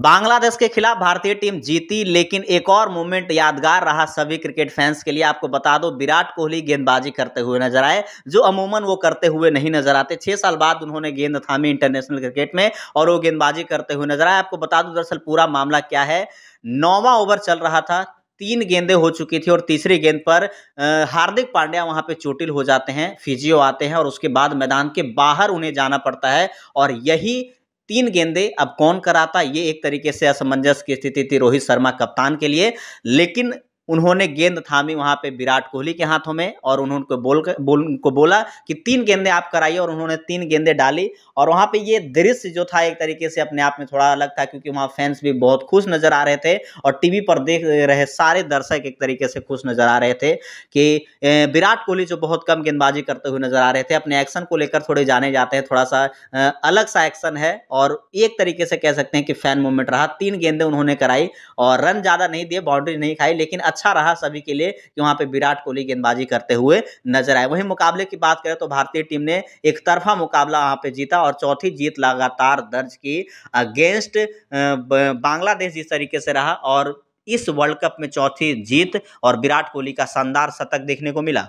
बांग्लादेश के खिलाफ भारतीय टीम जीती लेकिन एक और मोमेंट यादगार रहा सभी क्रिकेट फैंस के लिए आपको बता दो विराट कोहली गेंदबाजी करते हुए नजर आए जो अमूमन वो करते हुए नहीं नजर आते छह साल बाद उन्होंने गेंद थामी इंटरनेशनल क्रिकेट में और वो गेंदबाजी करते हुए नजर आए आपको बता दो दरअसल पूरा मामला क्या है नौवा ओवर चल रहा था तीन गेंदें हो चुकी थी और तीसरी गेंद पर हार्दिक पांड्या वहां पे चोटिल हो जाते हैं फिजियो आते हैं और उसके बाद मैदान के बाहर उन्हें जाना पड़ता है और यही तीन गेंदे अब कौन कराता ये एक तरीके से असमंजस की स्थिति थी रोहित शर्मा कप्तान के लिए लेकिन उन्होंने गेंद थामी वहां पे विराट कोहली के हाथों में और उन्होंने बोल बोल उनको बोला कि तीन गेंदें आप कराइए और उन्होंने तीन गेंदें डाली और वहां पे ये दृश्य जो था एक तरीके से अपने आप में थोड़ा अलग था क्योंकि वहां फैंस भी बहुत खुश नजर आ रहे थे और टीवी पर देख रहे सारे दर्शक एक तरीके से खुश नजर आ रहे थे कि विराट कोहली जो बहुत कम गेंदबाजी करते हुए नजर आ रहे थे अपने एक्शन को लेकर थोड़े जाने जाते हैं थोड़ा सा अलग सा एक्शन है और एक तरीके से कह सकते हैं कि फैन मूवमेंट रहा तीन गेंदें उन्होंने कराई और रन ज़्यादा नहीं दिए बाउंड्री नहीं खाई लेकिन अच्छा अच्छा रहा सभी के लिए कि वहां पर विराट कोहली गेंदबाजी करते हुए नजर आए वहीं मुकाबले की बात करें तो भारतीय टीम ने एक तरफा मुकाबला वहां पे जीता और चौथी जीत लगातार दर्ज की अगेंस्ट बांग्लादेश जिस तरीके से रहा और इस वर्ल्ड कप में चौथी जीत और विराट कोहली का शानदार शतक देखने को मिला